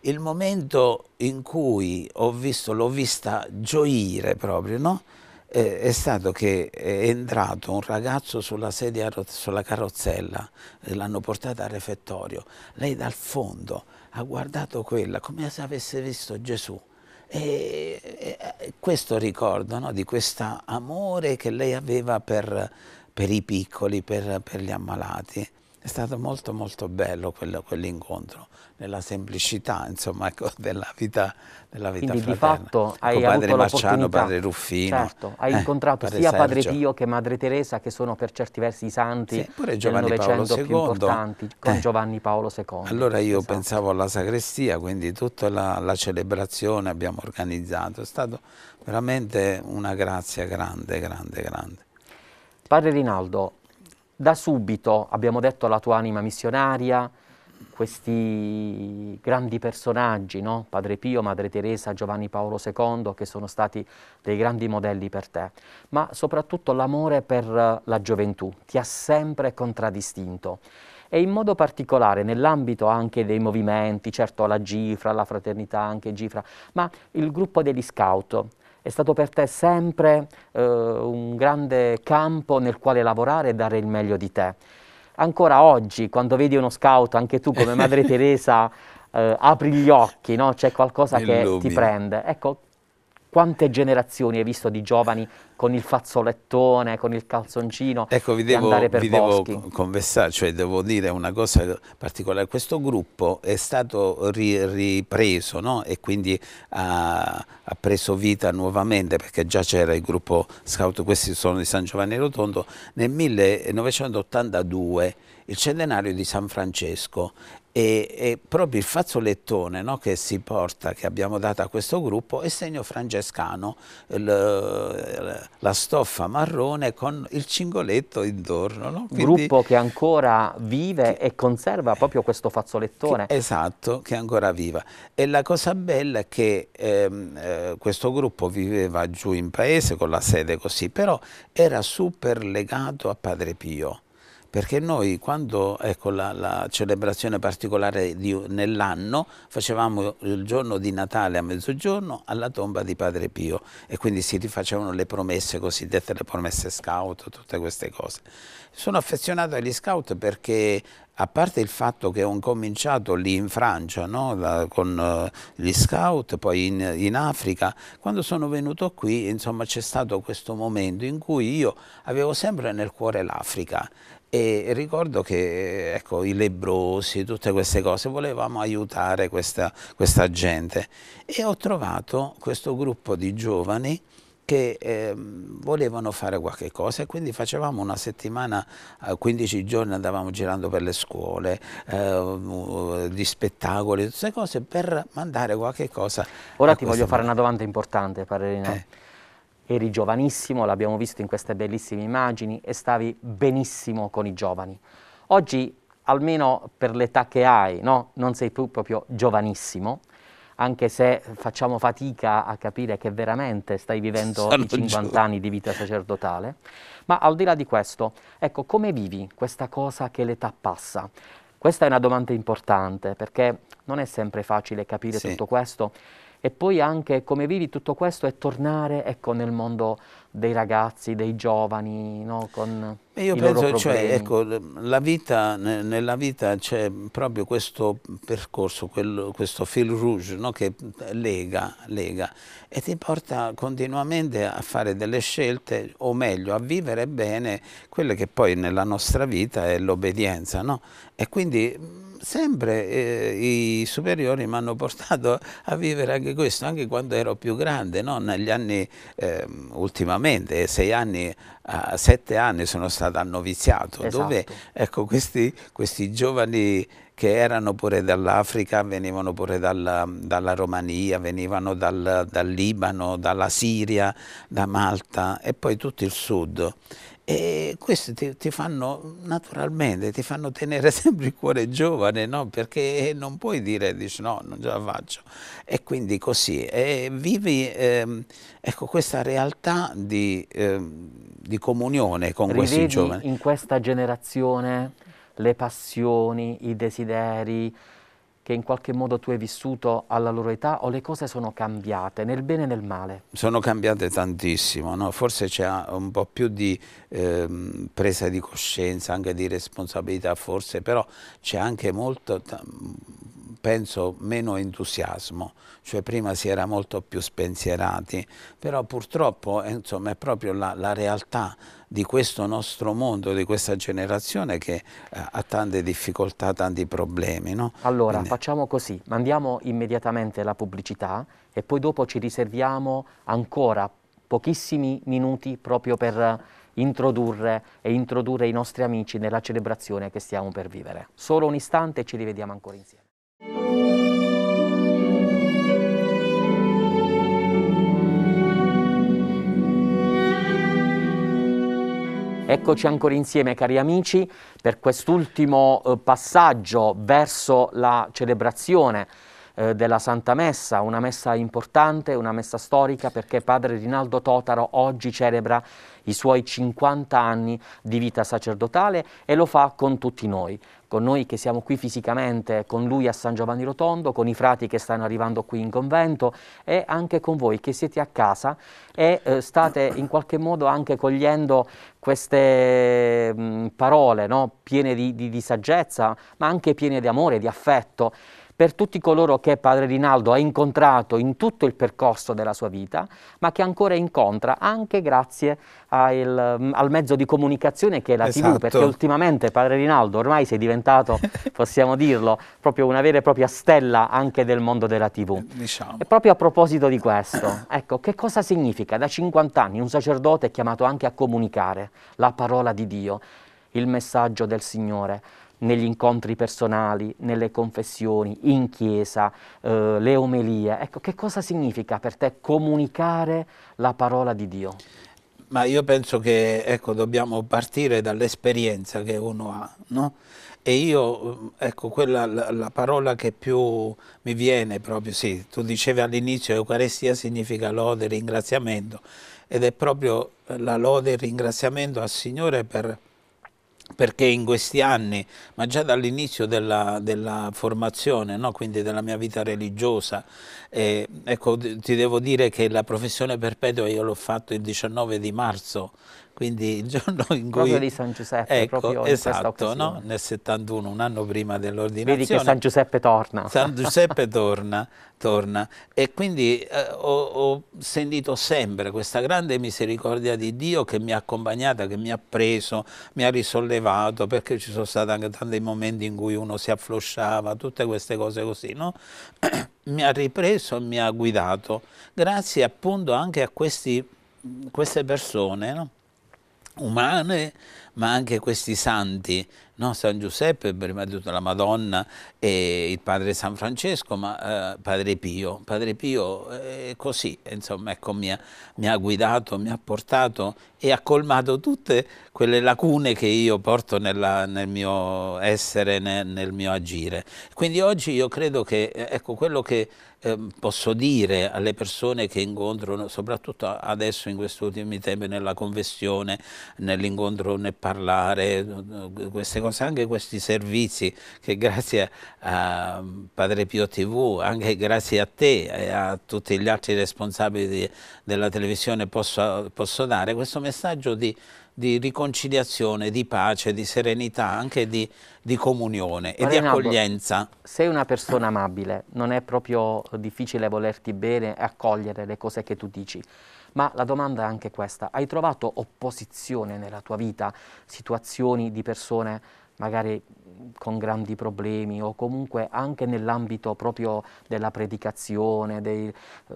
Il momento in cui ho visto, l'ho vista gioire proprio, no? Eh, è stato che è entrato un ragazzo sulla, sedia, sulla carrozzella, eh, l'hanno portata al refettorio, lei dal fondo ha guardato quella come se avesse visto Gesù. E, e questo ricordo no, di questo amore che lei aveva per, per i piccoli, per, per, gli ammalati. È stato molto molto bello quell'incontro nella semplicità insomma, ecco, della vita, della vita Quindi, fraterna. di fatto ecco, hai ecco, padre Marciano, padre Ruffino. Certo, hai eh, incontrato padre sia Sergio. padre Pio che madre Teresa che sono per certi versi i santi sì, pure Giovanni del II. più importanti con eh. Giovanni Paolo II. Allora io esatto. pensavo alla sagrestia, quindi tutta la, la celebrazione abbiamo organizzato, è stata veramente una grazia grande, grande, grande. Padre Rinaldo, da subito abbiamo detto la tua anima missionaria, questi grandi personaggi, no? Padre Pio, Madre Teresa, Giovanni Paolo II, che sono stati dei grandi modelli per te, ma soprattutto l'amore per la gioventù ti ha sempre contraddistinto. E in modo particolare nell'ambito anche dei movimenti, certo la Gifra, la fraternità anche Gifra, ma il gruppo degli scout, è stato per te sempre eh, un grande campo nel quale lavorare e dare il meglio di te ancora oggi quando vedi uno scout, anche tu come Madre Teresa, eh, apri gli occhi, no? c'è qualcosa che ti prende. Ecco, quante generazioni hai visto di giovani con il fazzolettone, con il calzoncino ecco, vi devo, andare per vi boschi? devo conversare, cioè devo dire una cosa particolare. Questo gruppo è stato ri, ripreso no? e quindi ha, ha, preso vita nuovamente perché già c'era il gruppo scout, questi sono di San Giovanni Rotondo, nel 1982 il centenario di San Francesco e, e, proprio il fazzolettone no, che si porta, che abbiamo dato a questo gruppo, è segno francescano, il, la stoffa marrone con il cingoletto intorno. No? Quindi, gruppo che ancora vive che, e conserva proprio questo fazzolettone. Che, esatto, che ancora viva. E la cosa bella è che ehm, eh, questo gruppo viveva giù in paese con la sede così, però era super legato a Padre Pio perché noi quando, ecco la, la celebrazione particolare nell'anno, facevamo il giorno di Natale a mezzogiorno alla tomba di Padre Pio e quindi si rifacevano le promesse cosiddette, le promesse scout, tutte queste cose. Sono affezionato agli scout perché a parte il fatto che ho cominciato lì in Francia no? da, con uh, gli scout, poi in, in, Africa, quando sono venuto qui insomma c'è stato questo momento in cui io avevo sempre nel cuore l'Africa e ricordo che ecco, i lebrosi, tutte queste cose, volevamo aiutare questa, questa gente e ho trovato questo gruppo di giovani che eh, volevano fare qualche cosa e quindi facevamo una settimana, 15 eh, giorni andavamo girando per le scuole, eh, di spettacoli, tutte queste cose per mandare qualche cosa. Ora ti voglio fare una domanda importante, Parerina. Eh eri giovanissimo, l'abbiamo visto in queste bellissime immagini, e stavi benissimo con i giovani. Oggi, almeno per l'età che hai, no? non sei più proprio giovanissimo, anche se facciamo fatica a capire che veramente stai vivendo Sono i 50 giù. anni di vita sacerdotale. Ma al di là di questo, ecco, come vivi questa cosa che l'età passa? Questa è una domanda importante perché non è sempre facile capire sì. tutto questo e poi anche come vivi tutto questo e tornare ecco, nel mondo dei ragazzi, dei giovani, no? con e Io penso, cioè, ecco, vita, nella vita c'è proprio questo percorso, quello, questo fil rouge no? che lega, lega e ti porta continuamente a fare delle scelte, o meglio, a vivere bene quello che poi nella nostra vita è l'obbedienza, no? E quindi sempre eh, i superiori mi hanno portato a vivere anche questo, anche quando ero più grande, no? negli anni, ehm, eh, ultimamente, sei anni, a sette anni sono stato al esatto. dove ecco, questi, questi giovani che erano pure dall'Africa, venivano pure dalla, dalla Romania, venivano dal, dal Libano, dalla Siria, da Malta e poi tutto il sud. E queste ti, ti, fanno, naturalmente, ti fanno tenere sempre il cuore giovane, no? perché non puoi dire, dici no, non ce la faccio. E quindi così, e vivi ehm, ecco, questa realtà di, ehm, di comunione con Rivedi questi giovani. in questa generazione le passioni, i desideri, che in qualche modo tu hai vissuto alla loro età o le cose sono cambiate nel bene e nel male? Sono cambiate tantissimo, no? forse c'è un po' più di eh, presa di coscienza, anche di responsabilità forse, però c'è anche molto penso meno entusiasmo, cioè prima si era molto più spensierati, però purtroppo eh, insomma, è proprio la, la realtà di questo nostro mondo, di questa generazione che eh, ha tante difficoltà, tanti problemi. No? Allora, Quindi... facciamo così, mandiamo immediatamente la pubblicità e poi dopo ci riserviamo ancora pochissimi minuti proprio per introdurre e introdurre i nostri amici nella celebrazione che stiamo per vivere. Solo un istante e ci rivediamo ancora insieme. Eccoci ancora insieme cari amici per quest'ultimo eh, passaggio verso la celebrazione eh, della Santa Messa, una messa importante, una messa storica perché padre Rinaldo Totaro oggi celebra i suoi 50 anni di vita sacerdotale e lo fa con tutti noi, con noi che siamo qui fisicamente, con lui a San Giovanni Rotondo, con i frati che stanno arrivando qui in convento e anche con voi che siete a casa e eh, state in qualche modo anche cogliendo queste mh, mm, parole no? piene di, di, di saggezza, ma anche piene di amore, di affetto per tutti coloro che padre Rinaldo ha incontrato in tutto il percorso della sua vita, ma che ancora incontra anche grazie al, mm, al mezzo di comunicazione che è la esatto. TV, perché ultimamente padre Rinaldo ormai sei diventato, possiamo dirlo, proprio una vera e propria stella anche del mondo della TV. Eh, diciamo. E proprio a proposito di questo, ecco, che cosa significa da 50 anni un sacerdote è chiamato anche a comunicare la parola di Dio, il messaggio del Signore? negli incontri personali, nelle confessioni, in chiesa, eh, le omelie. Ecco, che cosa significa per te comunicare la parola di Dio? Ma io penso che ecco, dobbiamo partire dall'esperienza che uno ha, no? E io, mm, ecco, quella la, la, parola che più mi viene proprio, sì, tu dicevi all'inizio Eucaristia significa lode, ringraziamento, ed è proprio la lode e il ringraziamento al Signore per perché in questi anni, ma già dall'inizio della, della, formazione, no? quindi della mia vita religiosa, eh, ecco, ti devo dire che la professione perpetua io l'ho fatto il 19 di marzo, quindi il giorno in cui... Proprio di San Giuseppe, ecco, proprio esatto, no? nel 71, un anno prima dell'ordinazione. Vedi che San Giuseppe torna. San Giuseppe torna, torna. E quindi eh, ho, ho, sentito sempre questa grande misericordia di Dio che mi ha accompagnata, che mi ha preso, mi ha risollevato, perché ci sono stati anche tanti momenti in cui uno si afflosciava, tutte queste cose così, no? mi ha ripreso, mi ha guidato, grazie appunto anche a questi, queste persone, no? umane, ma anche questi santi no? San Giuseppe, prima di tutto la Madonna e il padre San Francesco, ma eh, padre Pio. Padre Pio eh, è eh, così, insomma, ecco, mi ha, mi ha guidato, mi ha portato e ha colmato tutte quelle lacune che io porto nella, nel mio essere, nel, nel, mio agire. Quindi oggi io credo che eh, ecco, quello che eh, posso dire alle persone che incontrano, soprattutto adesso in questi ultimi tempi, nella confessione, nell'incontro nel parlare, eh, queste cose, cose, anche questi servizi che grazie a mm, Padre Pio TV, anche grazie a te e a tutti gli altri responsabili di, della televisione posso, posso, dare, questo messaggio di, di, riconciliazione, di pace, di serenità, anche di, di comunione e di accoglienza. Sei una persona amabile, non è proprio difficile volerti bene e accogliere le cose che tu dici ma la domanda è anche questa, hai trovato opposizione nella tua vita, situazioni di persone magari con grandi problemi o comunque anche nell'ambito proprio della predicazione, dei, eh,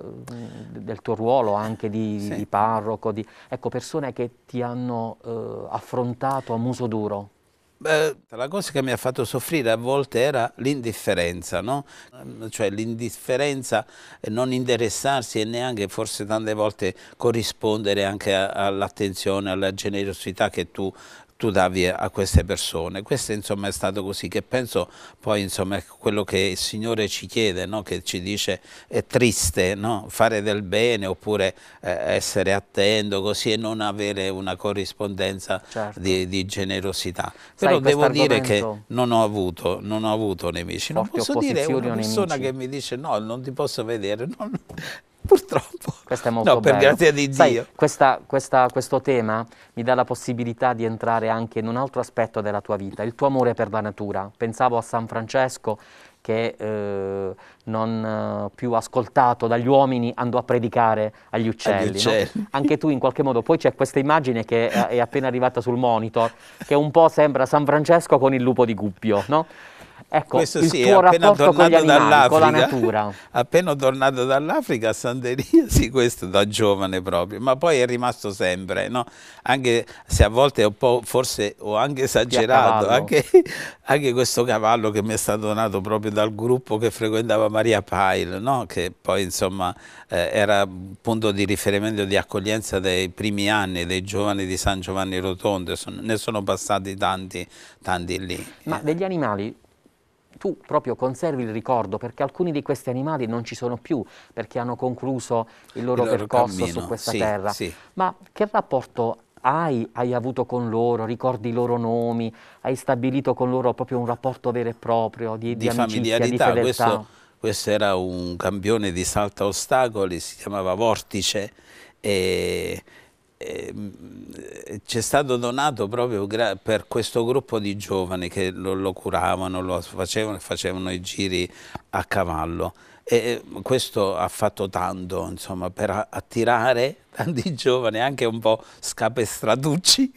del tuo ruolo anche di, sì. di parroco, di, ecco persone che ti hanno eh, affrontato a muso duro. Beh, la cosa che mi ha fatto soffrire a volte era l'indifferenza, no? Ehm, cioè l'indifferenza non interessarsi e neanche forse tante volte corrispondere anche all'attenzione, alla generosità che tu tu davi a queste persone. Questo insomma è stato così che penso poi insomma è quello che il Signore ci chiede, no? che ci dice è triste no? fare del bene oppure eh, essere attento così e non avere una corrispondenza certo. di, di, generosità. Però Sai, devo dire che non ho avuto, non ho avuto nemici. Non posso dire una persona nemici. che mi dice no, non ti posso vedere. Non purtroppo. Questo è molto no, per grazia di Sai, Dio. Questa, questa, questo tema mi dà la possibilità di entrare anche in un altro aspetto della tua vita, il tuo amore per la natura. Pensavo a San Francesco che eh, non eh, più ascoltato dagli uomini andò a predicare agli uccelli. Agli uccelli. No? Anche tu in qualche modo. Poi c'è questa immagine che è appena arrivata sul monitor, che un po' sembra San Francesco con il lupo di Gubbio, no? Ecco, Questo sì, appena tornato dall'Africa, appena tornato dall'Africa a Santeria, sì, questo da giovane proprio, ma poi è rimasto sempre, no? anche se a volte forse ho anche esagerato, anche, anche, questo cavallo che mi è stato donato proprio dal gruppo che frequentava Maria Pail, no? che poi insomma eh, era punto di riferimento di accoglienza dei primi anni dei giovani di San Giovanni Rotondo, ne sono passati tanti, tanti lì. Ma eh. degli animali tu proprio conservi il ricordo perché alcuni di questi animali non ci sono più perché hanno concluso il loro, il loro percorso cammino. su questa sì, terra. Sì. Ma che rapporto hai, hai, avuto con loro, ricordi i loro nomi, hai stabilito con loro proprio un rapporto vero e proprio di, di, di amicizia, familiarità. Di questo, questo, era un campione di salta ostacoli, si chiamava Vortice e Ehm, ci è stato donato proprio per questo gruppo di giovani che lo, lo curavano, lo facevano e facevano i giri a cavallo. E questo ha fatto tanto insomma, per attirare tanti giovani, anche un po' scapestratucci,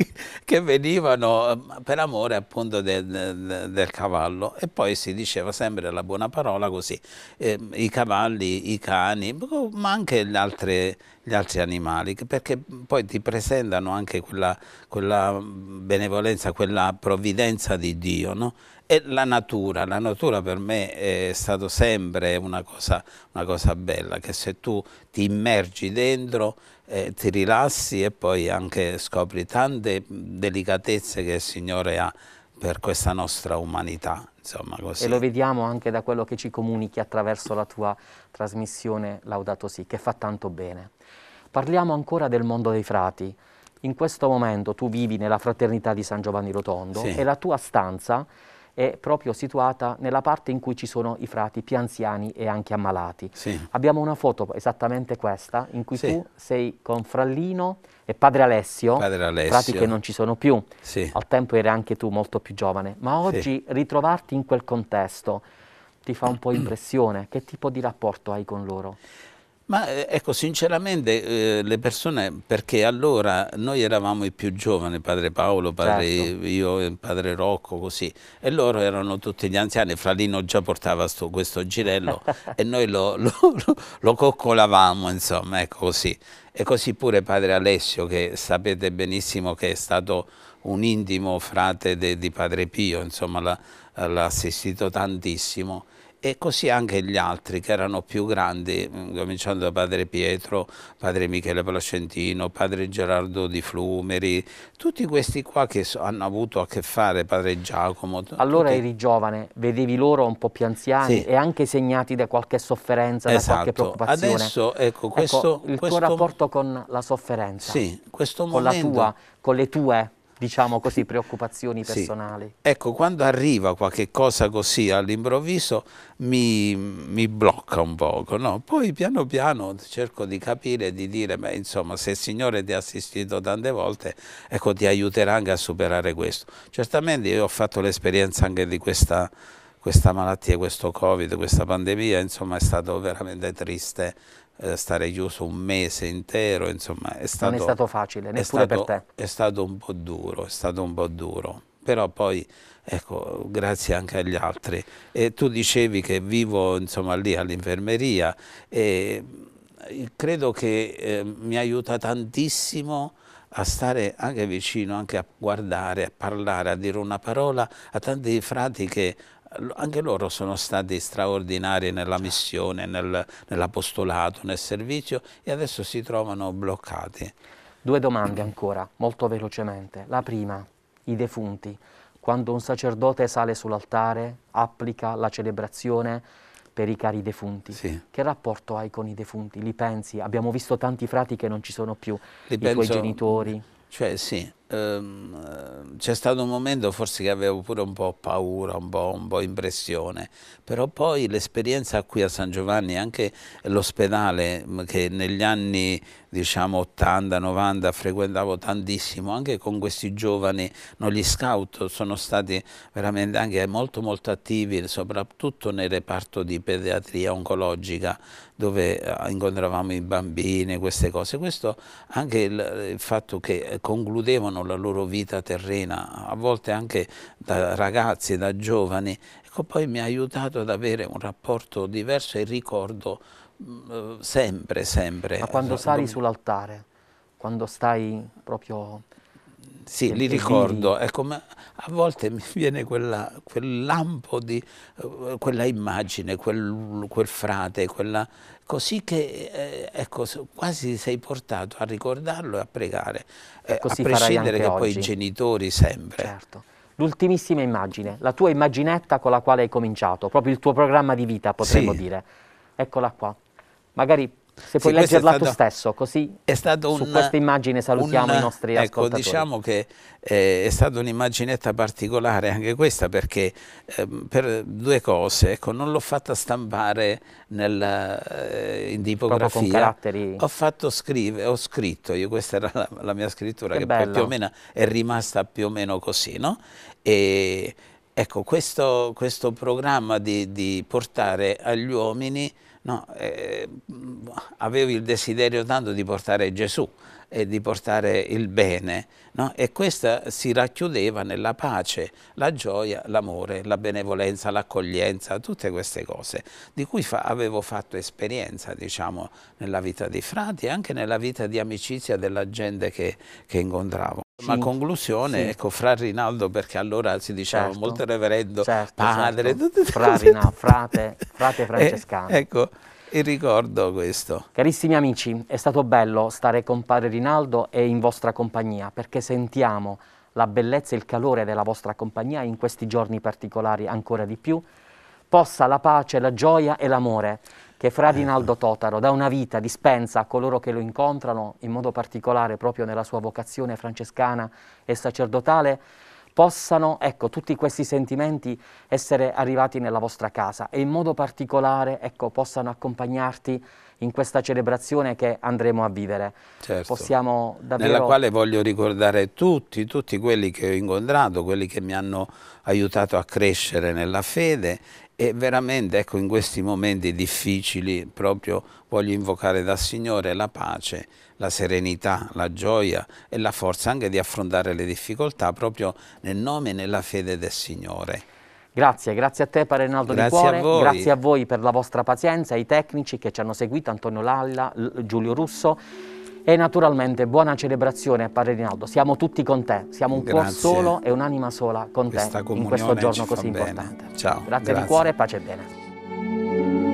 che venivano eh, per amore appunto del, del, del cavallo. E poi si diceva sempre la buona parola così, eh, i cavalli, i cani, ma anche gli altri, gli altri animali, perché poi ti presentano anche quella, quella benevolenza, quella provvidenza di Dio, no? E la natura, la natura per me è stata sempre una cosa, una cosa bella, che se tu ti immergi dentro eh, ti rilassi e poi anche scopri tante delicatezze che il Signore ha per questa nostra umanità. Insomma, e lo vediamo anche da quello che ci comunichi attraverso la tua trasmissione Laudato Si, che fa tanto bene. Parliamo ancora del mondo dei frati. In questo momento tu vivi nella fraternità di San Giovanni Rotondo sì. e la tua stanza è proprio situata nella parte in cui ci sono i frati più anziani e anche ammalati. Sì. Abbiamo una foto esattamente questa in cui sì. tu sei con Frallino e padre Alessio, padre Alessio. frati che non ci sono più, sì. al tempo eri anche tu molto più giovane, ma oggi ritrovarti in quel contesto ti fa un po' impressione, che tipo di rapporto hai con loro? Ma eh, ecco, sinceramente eh, le persone, perché allora noi eravamo i più giovani, padre Paolo, padre certo. io, eh, padre Rocco, così, e loro erano tutti gli anziani, Fralino già portava sto, questo girello e noi lo, lo, lo, coccolavamo, insomma, ecco così. E così pure padre Alessio, che sapete benissimo che è stato un intimo frate de, di padre Pio, insomma, l'ha assistito tantissimo e così anche gli altri che erano più grandi, mm, cominciando da padre Pietro, padre Michele Placentino, padre Gerardo di Flumeri, tutti questi qua che hanno avuto a che fare, padre Giacomo. Allora tutti... eri giovane, vedevi loro un po' più anziani sì. e anche segnati da qualche sofferenza, esatto. da qualche esatto. preoccupazione. Adesso, ecco, ecco questo, ecco, il questo... tuo rapporto con la sofferenza, sì, questo con momento... la tua, con le tue diciamo così, preoccupazioni personali. Sì. Ecco, quando arriva qualche cosa così all'improvviso mi, mi, blocca un poco, no? Poi piano piano cerco di capire, di dire, beh, insomma, se il Signore ti ha assistito tante volte, ecco, ti aiuterà anche a superare questo. Certamente io ho fatto l'esperienza anche di questa, questa malattia, questo Covid, questa pandemia, insomma, è stato veramente triste eh, stare chiuso un mese intero, insomma è stato... Non è stato facile, neppure stato, per te. È stato un po' duro, è stato un po' duro, però poi ecco, grazie anche agli altri. E tu dicevi che vivo insomma lì all'infermeria e eh, credo che eh, mi aiuta tantissimo a stare anche vicino, anche a guardare, a parlare, a dire una parola a tanti frati che anche loro sono stati straordinari nella certo. missione, nel, nell'apostolato, nel servizio e adesso si trovano bloccati. Due domande ancora, molto velocemente. La prima, i defunti. Quando un sacerdote sale sull'altare, applica la celebrazione per i cari defunti. Sì. Che rapporto hai con i defunti? Li pensi? Abbiamo visto tanti frati che non ci sono più, Li i penso, tuoi genitori. Cioè sì, Ehm, c'è stato un momento forse che avevo pure un po' paura, un po', un po impressione, però poi l'esperienza qui a San Giovanni, anche l'ospedale che negli anni diciamo 80, 90, frequentavo tantissimo, anche con questi giovani, no, gli scout sono stati veramente anche molto molto attivi, soprattutto nel reparto di pediatria oncologica, dove eh, incontravamo i bambini, queste cose. Questo anche il, il fatto che concludevano la loro vita terrena, a volte anche da ragazzi, da giovani, ecco poi mi ha aiutato ad avere un rapporto diverso e ricordo Mm, sempre, sempre. Ma quando eh, sali sull'altare, quando stai proprio... Sì, li ricordo, vivi... ecco, ma a volte mi viene quella, quel lampo di eh, quella immagine, quel, quel frate, quella, così che eh, ecco, quasi sei portato a ricordarlo e a pregare, eh, a prescindere che oggi. poi i genitori sempre. Certo. L'ultimissima immagine, la tua immaginetta con la quale hai cominciato, proprio il tuo programma di vita potremmo sì. dire. Eccola qua magari se puoi sì, leggerla stato, tu stesso, così un, su questa immagine salutiamo un, i nostri ecco, ascoltatori. Diciamo che eh, è stata un'immaginetta particolare anche questa perché eh, per due cose, ecco, non l'ho fatta stampare nel, eh, in tipografia, ho fatto scrivere, ho scritto, io questa era la, la mia scrittura che, che poi più o meno è rimasta più o meno così, no? E, ecco, questo, questo programma di, di portare agli uomini No, eh, avevi il desiderio tanto di portare Gesù e di portare il bene no? e questa si racchiudeva nella pace, la gioia, l'amore, la benevolenza, l'accoglienza, tutte queste cose di cui fa avevo fatto esperienza diciamo, nella vita dei frati e anche nella vita di amicizia della gente che, che incontravo. Ma conclusione, sì. ecco, fra Rinaldo, perché allora si diceva certo, molto reverendo, certo, padre, certo. Tutte, fra Rinaldo, frate, frate eh, francescano. Eh, ecco, e ricordo questo. Carissimi amici, è stato bello stare con padre Rinaldo e in vostra compagnia, perché sentiamo la bellezza e il calore della vostra compagnia in questi giorni particolari ancora di più. Possa la pace, la gioia e l'amore che fra Rinaldo ecco. Totaro dà una vita dispensa a coloro che lo incontrano, in modo particolare proprio nella sua vocazione francescana e sacerdotale, possano, ecco, tutti questi sentimenti essere arrivati nella vostra casa e in modo particolare, ecco, possano accompagnarti in questa celebrazione che andremo a vivere. Certo. Possiamo davvero... Nella quale voglio ricordare tutti, tutti quelli che ho incontrato, quelli che mi hanno aiutato a crescere nella fede e veramente ecco, in questi momenti difficili proprio voglio invocare dal Signore la pace, la serenità, la gioia e la forza anche di affrontare le difficoltà proprio nel nome e nella fede del Signore. Grazie, grazie a te Padre Rinaldo grazie di Cuore, a grazie a voi per la vostra pazienza, ai tecnici che ci hanno seguito, Antonio Lalla, Giulio Russo. E naturalmente buona celebrazione, Padre Rinaldo. Siamo tutti con te, siamo un cuore solo e un'anima sola con Questa te in questo giorno così bene. importante. Ciao. Grazie, grazie di cuore, pace e bene.